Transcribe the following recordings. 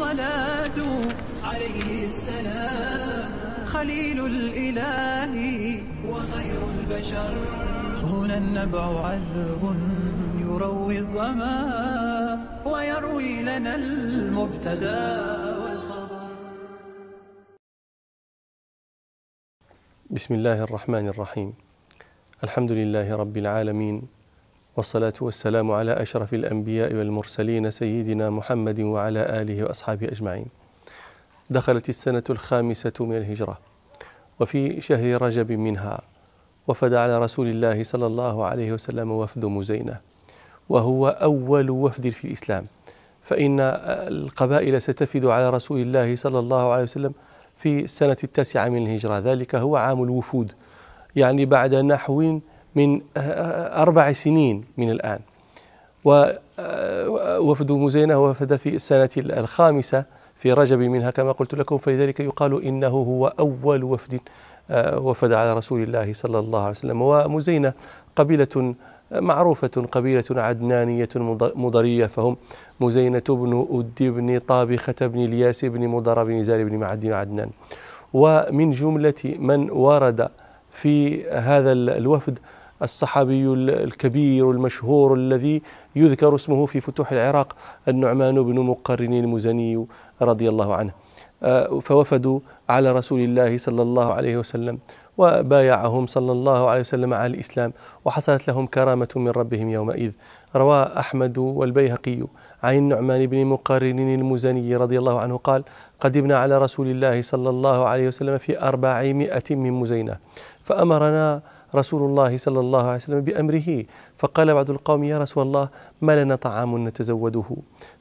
الصلاة عليه السلام خليل الإله وخير البشر هنا النبع عذب يروي الظما ويروي لنا المبتدا والخبر بسم الله الرحمن الرحيم الحمد لله رب العالمين والصلاة والسلام على أشرف الأنبياء والمرسلين سيدنا محمد وعلى آله وأصحابه أجمعين. دخلت السنة الخامسة من الهجرة وفي شهر رجب منها وفد على رسول الله صلى الله عليه وسلم وفد مزينة وهو أول وفد في الإسلام فإن القبائل ستفد على رسول الله صلى الله عليه وسلم في السنة التاسعة من الهجرة ذلك هو عام الوفود يعني بعد نحو من آه، آه، أربع سنين من الآن ووفد آه، مزينة وفد في السنة الخامسة في رجب منها كما قلت لكم فلذلك يقال إنه هو أول وفد وفد على رسول الله صلى الله عليه وسلم ومزينة قبيلة معروفة قبيلة عدنانية مضرية فهم مزينة بن أد بن طابخة بن الياس بن مضر بن زار بن معد بن عدنان ومن جملة من ورد في هذا الوفد الصحابي الكبير المشهور الذي يذكر اسمه في فتوح العراق النعمان بن مقرن المزني رضي الله عنه آه، فوفدوا على رسول الله صلى الله عليه وسلم وبايعهم صلى الله عليه وسلم على الإسلام وحصلت لهم كرامة من ربهم يومئذ روى أحمد والبيهقي عن النعمان بن مقرن المزني رضي الله عنه قال قدمنا على رسول الله صلى الله عليه وسلم في أربعمائة من مزينة فأمرنا رسول الله صلى الله عليه وسلم بأمره فقال بعض القوم يا رسول الله ما لنا طعام نتزوده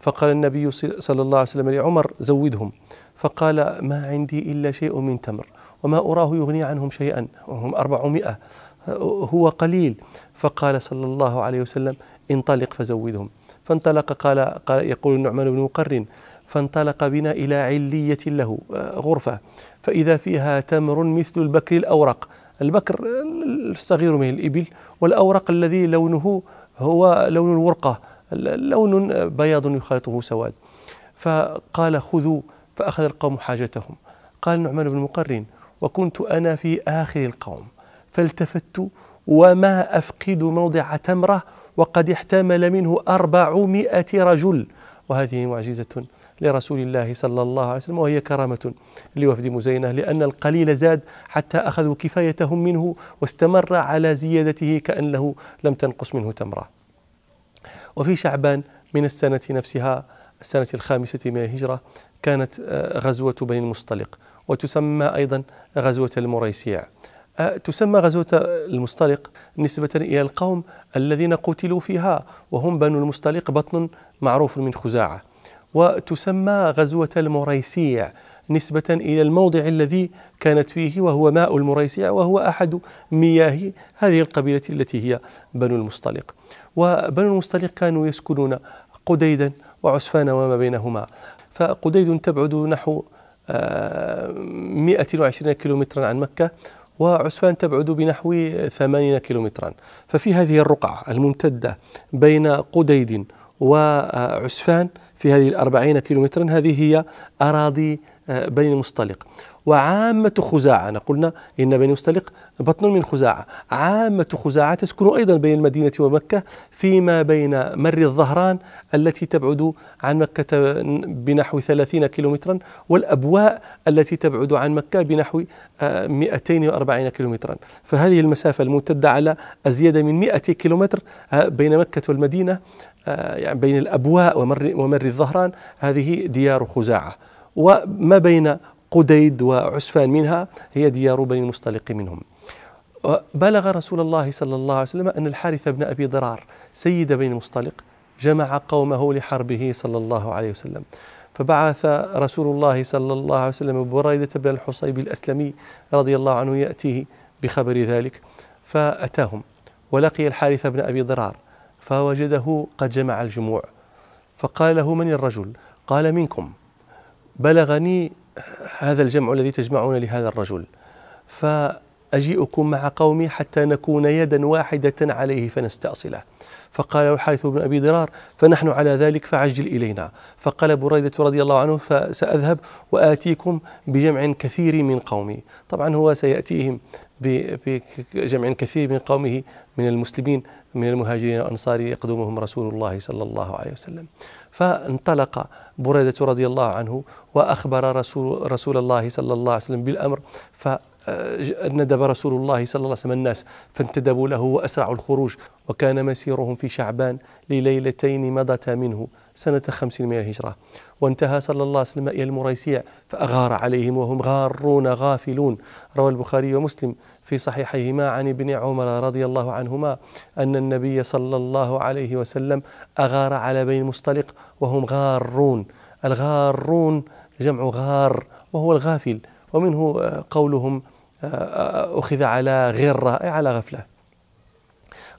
فقال النبي صلى الله عليه وسلم لعمر زودهم فقال ما عندي إلا شيء من تمر وما أراه يغني عنهم شيئا وهم أربعمائة هو قليل فقال صلى الله عليه وسلم انطلق فزودهم فانطلق قال, قال يقول النعمان بن مقرن فانطلق بنا إلى علية له آه، غرفة فإذا فيها تمر مثل البكر الأورق البكر الصغير من الإبل والأورق الذي لونه هو لون الورقة لون بياض يخالطه سواد فقال خذوا فأخذ القوم حاجتهم قال نعمان بن مقرن وكنت أنا في آخر القوم فالتفت وما أفقد موضع تمرة وقد احتمل منه أربعمائة رجل وهذه معجزة لرسول الله صلى الله عليه وسلم وهي كرامة لوفد مزينة لأن القليل زاد حتى أخذوا كفايتهم منه واستمر على زيادته كأنه لم تنقص منه تمرة وفي شعبان من السنة نفسها السنة الخامسة من الهجرة كانت آه، غزوة بني المصطلق وتسمى أيضا غزوة المريسيع تسمى غزوة المستلق نسبة إلى القوم الذين قتلوا فيها وهم بنو المستلق بطن معروف من خزاعة وتسمى غزوة المريسيع نسبة إلى الموضع الذي كانت فيه وهو ماء المريسيع وهو أحد مياه هذه القبيلة التي هي بنو المستلق وبنو المستلق كانوا يسكنون قديدا وعسفان وما بينهما فقديد تبعد نحو 120 كيلومترا عن مكة وعسفان تبعد بنحو 80 كيلومترا ففي هذه الرقعة الممتدة بين قديد وعسفان في هذه الأربعين كيلومترا هذه هي أراضي آه، بني المصطلق وعامة خزاعة قلنا إن بني مستلق بطن من خزاعة عامة خزاعة تسكن أيضا بين المدينة ومكة فيما بين مر الظهران التي تبعد عن مكة بنحو 30 كيلومترا والأبواء التي تبعد عن مكة بنحو 240 آه، كيلومترا فهذه المسافة الممتدة على أزيد من 100 كيلومتر آه، بين مكة والمدينة آه، يعني بين الأبواء ومر, ومر الظهران هذه ديار خزاعة وما بين قديد وعسفان منها هي ديار بني المصطلق منهم بلغ رسول الله صلى الله عليه وسلم أن الحارث بن أبي ضرار سيد بني المصطلق جمع قومه لحربه صلى الله عليه وسلم فبعث رسول الله صلى الله عليه وسلم بريدة بن الحصيب الأسلمي رضي الله عنه يأتيه بخبر ذلك فأتاهم ولقي الحارث بن أبي ضرار فوجده قد جمع الجموع فقال له من الرجل قال منكم بلغني هذا الجمع الذي تجمعون لهذا الرجل فأجيئكم مع قومي حتى نكون يدا واحدة عليه فنستأصله فقال الحارث بن أبي ضرار فنحن على ذلك فعجل إلينا فقال بريدة رضي الله عنه فسأذهب وآتيكم بجمع كثير من قومي طبعا هو سيأتيهم بجمع كثير من قومه من المسلمين من المهاجرين والأنصار يقدمهم رسول الله صلى الله عليه وسلم فانطلق بريدة رضي الله عنه وأخبر رسول, رسول الله صلى الله عليه وسلم بالأمر ف ندب رسول الله صلى الله عليه وسلم الناس فانتدبوا له وأسرعوا الخروج وكان مسيرهم في شعبان لليلتين مضتا منه سنة خمس من الهجرة وانتهى صلى الله عليه وسلم إلى المريسيع فأغار عليهم وهم غارون غافلون روى البخاري ومسلم في صحيحيهما عن ابن عمر رضي الله عنهما أن النبي صلى الله عليه وسلم أغار على بين مصطلق وهم غارون الغارون جمع غار وهو الغافل ومنه آه، قولهم آه، آه، أخذ على غرة رائع على غفلة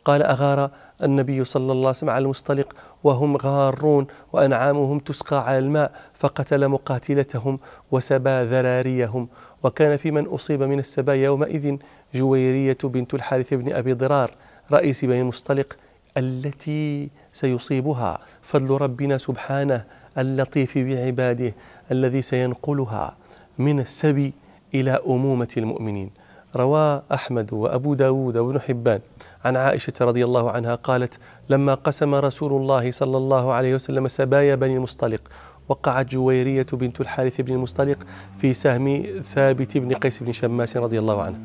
قال أغار النبي صلى الله عليه وسلم على المستلق وهم غارون وأنعامهم تسقى على الماء فقتل مقاتلتهم وسبى ذراريهم وكان في من أصيب من السبا يومئذ جويرية بنت الحارث بن أبي ضرار رئيس بني المستلق التي سيصيبها فضل ربنا سبحانه اللطيف بعباده الذي سينقلها من السبي إلى أمومة المؤمنين روى أحمد وأبو داود وابن حبان عن عائشة رضي الله عنها قالت لما قسم رسول الله صلى الله عليه وسلم سبايا بني المصطلق وقعت جويرية بنت الحارث بن المصطلق في سهم ثابت بن قيس بن شماس رضي الله عنه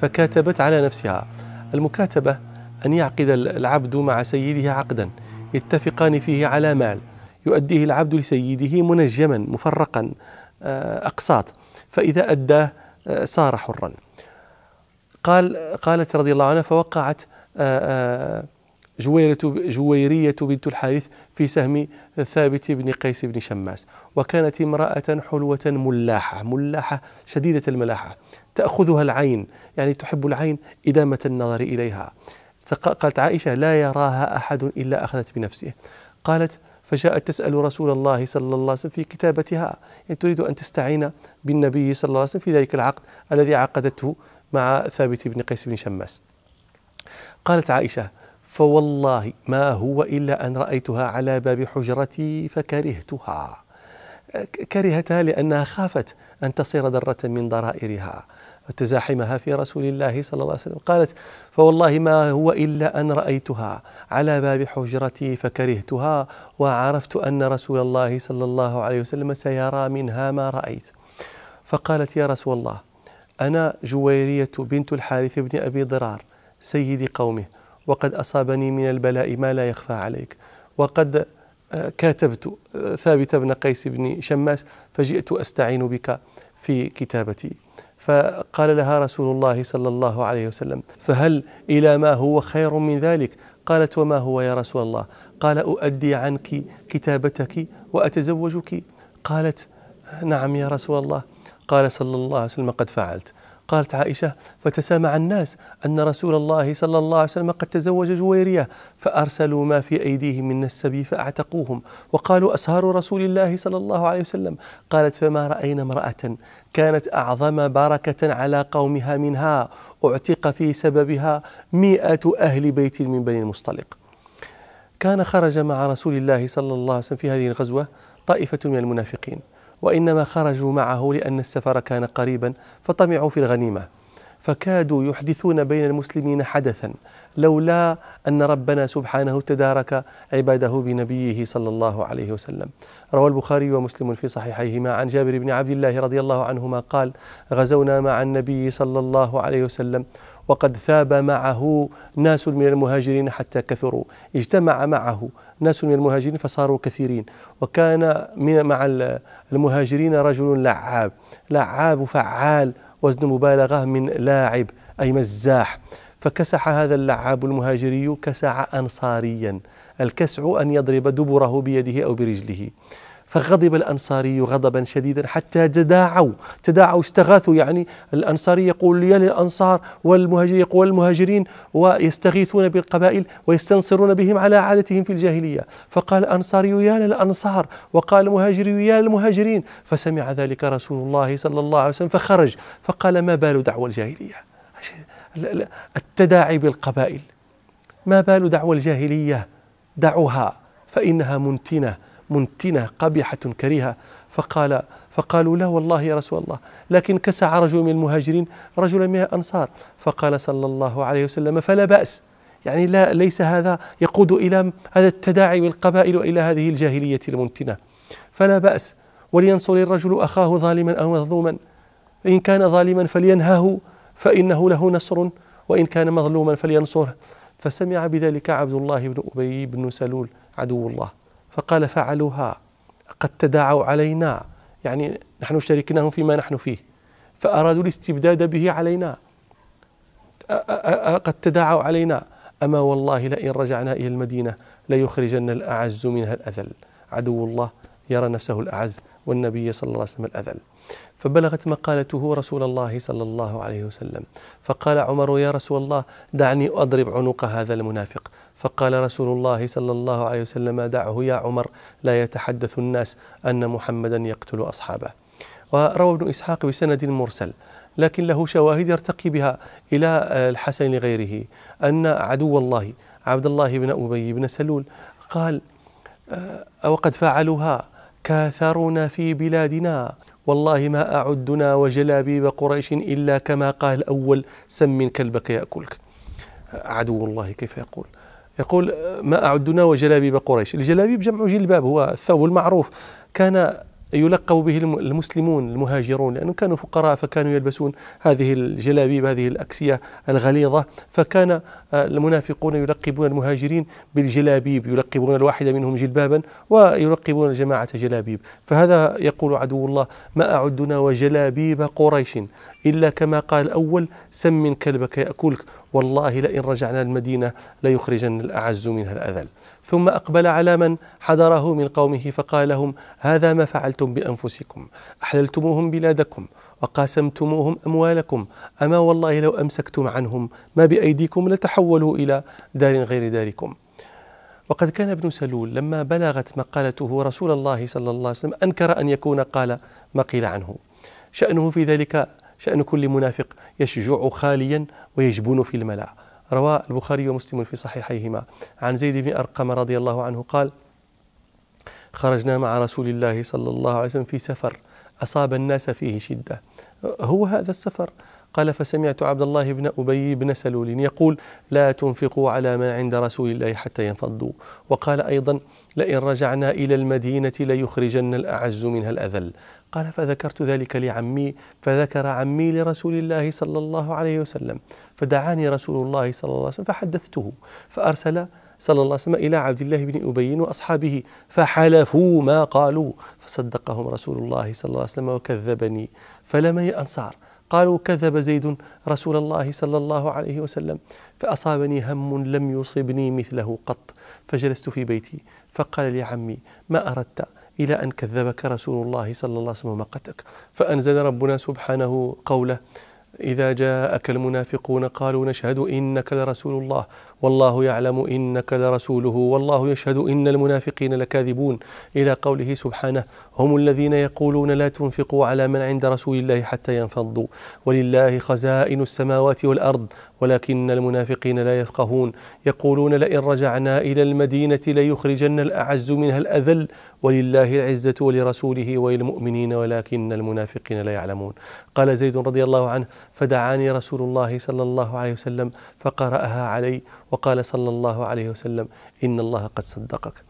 فكاتبت على نفسها المكاتبة أن يعقد العبد مع سيده عقدا يتفقان فيه على مال يؤديه العبد لسيده منجما مفرقا آه، أقساط فإذا أداه صار حرا قال قالت رضي الله عنها فوقعت آه، آه، جويرة جويرية بنت الحارث في سهم ثابت بن قيس بن شماس وكانت امرأة حلوة ملاحة ملاحة شديدة الملاحة تأخذها العين يعني تحب العين إدامة النظر إليها قالت عائشة لا يراها أحد إلا أخذت بنفسه قالت فجاءت تسأل رسول الله صلى الله عليه وسلم في كتابتها يعني تريد أن تستعين بالنبي صلى الله عليه وسلم في ذلك العقد الذي عقدته مع ثابت بن قيس بن شماس قالت عائشة فوالله ما هو إلا أن رأيتها على باب حجرتي فكرهتها كرهتها لأنها خافت أن تصير ضرة من ضرائرها وتزاحمها في رسول الله صلى الله عليه وسلم قالت فوالله ما هو إلا أن رأيتها على باب حجرتي فكرهتها وعرفت أن رسول الله صلى الله عليه وسلم سيرى منها ما رأيت فقالت يا رسول الله أنا جويرية بنت الحارث بن أبي ضرار سيد قومه وقد أصابني من البلاء ما لا يخفى عليك وقد آه، كاتبت آه، ثابت بن قيس بن شماس فجئت أستعين بك في كتابتي فقال لها رسول الله صلى الله عليه وسلم فهل الى ما هو خير من ذلك قالت وما هو يا رسول الله قال اؤدي عنك كتابتك واتزوجك قالت نعم يا رسول الله قال صلى الله عليه وسلم قد فعلت قالت عائشة فتسامع الناس أن رسول الله صلى الله عليه وسلم قد تزوج جويرية فأرسلوا ما في أيديهم من السبي فأعتقوهم وقالوا أسهار رسول الله صلى الله عليه وسلم قالت فما رأينا امرأة كانت أعظم بركة على قومها منها أعتق في سببها مئة أهل بيت من بني المصطلق كان خرج مع رسول الله صلى الله عليه وسلم في هذه الغزوة طائفة من المنافقين وإنما خرجوا معه لأن السفر كان قريبا فطمعوا في الغنيمة فكادوا يحدثون بين المسلمين حدثا لولا أن ربنا سبحانه تدارك عباده بنبيه صلى الله عليه وسلم روى البخاري ومسلم في صحيحيهما عن جابر بن عبد الله رضي الله عنهما قال غزونا مع النبي صلى الله عليه وسلم وقد ثاب معه ناس من المهاجرين حتى كثروا اجتمع معه ناس من المهاجرين فصاروا كثيرين وكان مع المهاجرين رجل لعاب لعاب فعال وزن مبالغة من لاعب أي مزاح فكسح هذا اللعاب المهاجري كسع أنصاريا الكسع أن يضرب دبره بيده أو برجله فغضب الأنصاري غضبا شديدا حتى تداعوا تداعوا استغاثوا يعني الأنصاري يقول يا للأنصار والمهاجر يقول المهاجرين ويستغيثون بالقبائل ويستنصرون بهم على عادتهم في الجاهلية فقال أنصاري يا للأنصار وقال مهاجري يا للمهاجرين فسمع ذلك رسول الله صلى الله عليه وسلم فخرج فقال ما بال دعوة الجاهلية التداعي بالقبائل ما بال دعوة الجاهلية دعوها فإنها منتنه منتنة قبيحة كريهة فقال فقالوا لا والله يا رسول الله لكن كسع رجل من المهاجرين رجلا من الأنصار فقال صلى الله عليه وسلم فلا بأس يعني لا ليس هذا يقود إلى هذا التداعي بالقبائل وإلى هذه الجاهلية المنتنة فلا بأس ولينصر الرجل أخاه ظالما أو مظلوما إن كان ظالما فلينهاه فإنه له نصر وإن كان مظلوما فلينصره فسمع بذلك عبد الله بن أبي بن سلول عدو الله فقال فعلوها قد تداعوا علينا يعني نحن شاركناهم فيما نحن فيه فأرادوا الاستبداد به علينا قد تداعوا علينا أما والله لئن رجعنا إلى المدينة ليخرجن الأعز منها الأذل عدو الله يرى نفسه الأعز والنبي صلى الله عليه وسلم الأذل فبلغت مقالته رسول الله صلى الله عليه وسلم فقال عمر يا رسول الله دعني أضرب عنق هذا المنافق فقال رسول الله صلى الله عليه وسلم دعه يا عمر لا يتحدث الناس أن محمدا يقتل أصحابه وروى ابن إسحاق بسند مرسل لكن له شواهد يرتقي بها إلى الحسن لغيره أن عدو الله عبد الله بن أبي بن سلول قال آه، وقد فعلوها كاثرنا في بلادنا والله ما أعدنا وجلابيب قريش إلا كما قال الأول سم كلبك يأكلك عدو الله كيف يقول يقول ما أعدنا وجلابيب قريش الجلابيب جمع جلباب هو الثوب المعروف كان يلقب به المسلمون المهاجرون لأنهم كانوا فقراء فكانوا يلبسون هذه الجلابيب هذه الأكسية الغليظة فكان آه، المنافقون يلقبون المهاجرين بالجلابيب يلقبون الواحد منهم جلبابا ويلقبون الجماعة جلابيب فهذا يقول عدو الله ما أعدنا وجلابيب قريش إلا كما قال سم سمن كلبك يأكلك والله لئن رجعنا المدينة ليخرجن الأعز منها الأذل ثم أقبل على من حضره من قومه فقال لهم هذا ما فعلتم بأنفسكم أحللتموهم بلادكم وقاسمتموهم أموالكم أما والله لو أمسكتم عنهم ما بأيديكم لتحولوا إلى دار غير داركم وقد كان ابن سلول لما بلغت مقالته رسول الله صلى الله عليه وسلم أنكر أن يكون قال ما قيل عنه شأنه في ذلك شأن كل منافق يشجع خاليا ويجبن في الملأ روى البخاري ومسلم في صحيحيهما عن زيد بن أرقم رضي الله عنه قال خرجنا مع رسول الله صلى الله عليه وسلم في سفر أصاب الناس فيه شدة هو هذا السفر قال فسمعت عبد الله بن أبي بن سلول يقول لا تنفقوا على ما عند رسول الله حتى ينفضوا وقال أيضا لئن رجعنا إلى المدينة ليخرجن الأعز منها الأذل قال فذكرت ذلك لعمي فذكر عمي لرسول الله صلى الله عليه وسلم فدعاني رسول الله صلى الله عليه وسلم فحدثته فأرسل صلى الله عليه وسلم إلى عبد الله بن أبي وأصحابه فحلفوا ما قالوا فصدقهم رسول الله صلى الله عليه وسلم وكذبني فلم أنصار قالوا كذب زيد رسول الله صلى الله عليه وسلم فأصابني هم لم يصبني مثله قط فجلست في بيتي فقال لي عمي ما أردت إلى أن كذبك رسول الله صلى الله عليه وسلم ومقتك فأنزل ربنا سبحانه قوله إذا جاءك المنافقون قالوا نشهد إنك لرسول الله والله يعلم انك لرسوله والله يشهد ان المنافقين لكاذبون الى قوله سبحانه هم الذين يقولون لا تنفقوا على من عند رسول الله حتى ينفضوا ولله خزائن السماوات والارض ولكن المنافقين لا يفقهون يقولون لئن رجعنا الى المدينه ليخرجن الاعز منها الاذل ولله العزه ولرسوله وللمؤمنين ولكن المنافقين لا يعلمون قال زيد رضي الله عنه فدعاني رسول الله صلى الله عليه وسلم فقراها علي وقال صلى الله عليه وسلم إن الله قد صدقك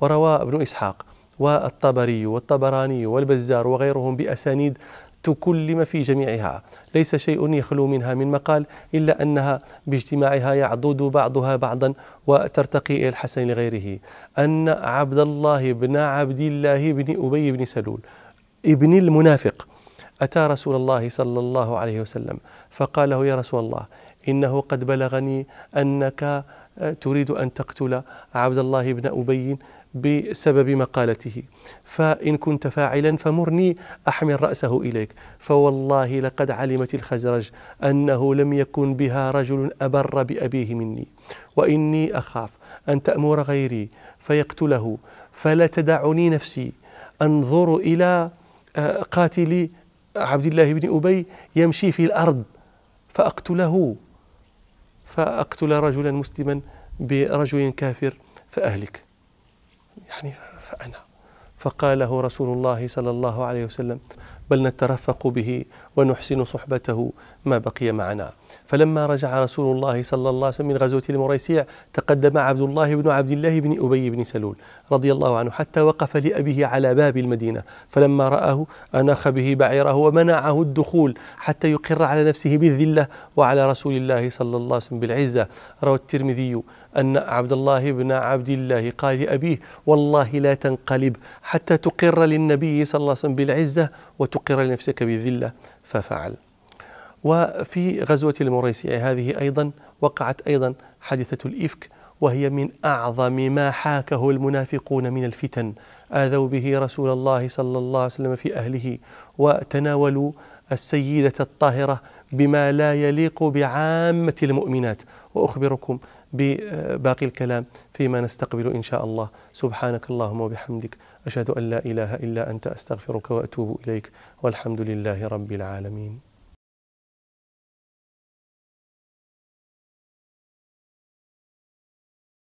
وروى ابن إسحاق والطبري والطبراني والبزار وغيرهم بأسانيد تكلم في جميعها ليس شيء يخلو منها من مقال إلا أنها باجتماعها يعضد بعضها بعضا وترتقي إلى الحسن لغيره أن عبد الله بن عبد الله بن أبي بن سلول ابن المنافق أتى رسول الله صلى الله عليه وسلم فقال له يا رسول الله إنه قد بلغني أنك آه، تريد أن تقتل عبد الله بن أبي بسبب مقالته فإن كنت فاعلا فمرني أحمل رأسه إليك فوالله لقد علمت الخزرج أنه لم يكن بها رجل أبر بأبيه مني وإني أخاف أن تأمر غيري فيقتله فلا تدعني نفسي أنظر إلى آه، قاتل عبد الله بن أبي يمشي في الأرض فأقتله فأقتل رجلا مسلما برجل كافر فأهلك يعني فأنا فقاله رسول الله صلى الله عليه وسلم بل نترفق به ونحسن صحبته ما بقي معنا فلما رجع رسول الله صلى الله عليه وسلم من غزوة المريسيع تقدم عبد الله بن عبد الله بن أبي بن سلول رضي الله عنه حتى وقف لأبيه على باب المدينة فلما رآه أناخ به بعيره ومنعه الدخول حتى يقر على نفسه بالذلة وعلى رسول الله صلى الله عليه وسلم بالعزة روى الترمذي أن عبد الله بن عبد الله قال لأبيه والله لا تنقلب حتى تقر للنبي صلى الله عليه وسلم بالعزة وتقر لنفسك بالذلة ففعل وفي غزوة الموريسية هذه أيضا وقعت أيضا حادثة الإفك وهي من أعظم ما حاكه المنافقون من الفتن آذوا به رسول الله صلى الله عليه وسلم في أهله وتناولوا السيدة الطاهرة بما لا يليق بعامة المؤمنات وأخبركم بباقي الكلام فيما نستقبل إن شاء الله سبحانك اللهم وبحمدك أشهد أن لا إله إلا أنت أستغفرك وأتوب إليك والحمد لله رب العالمين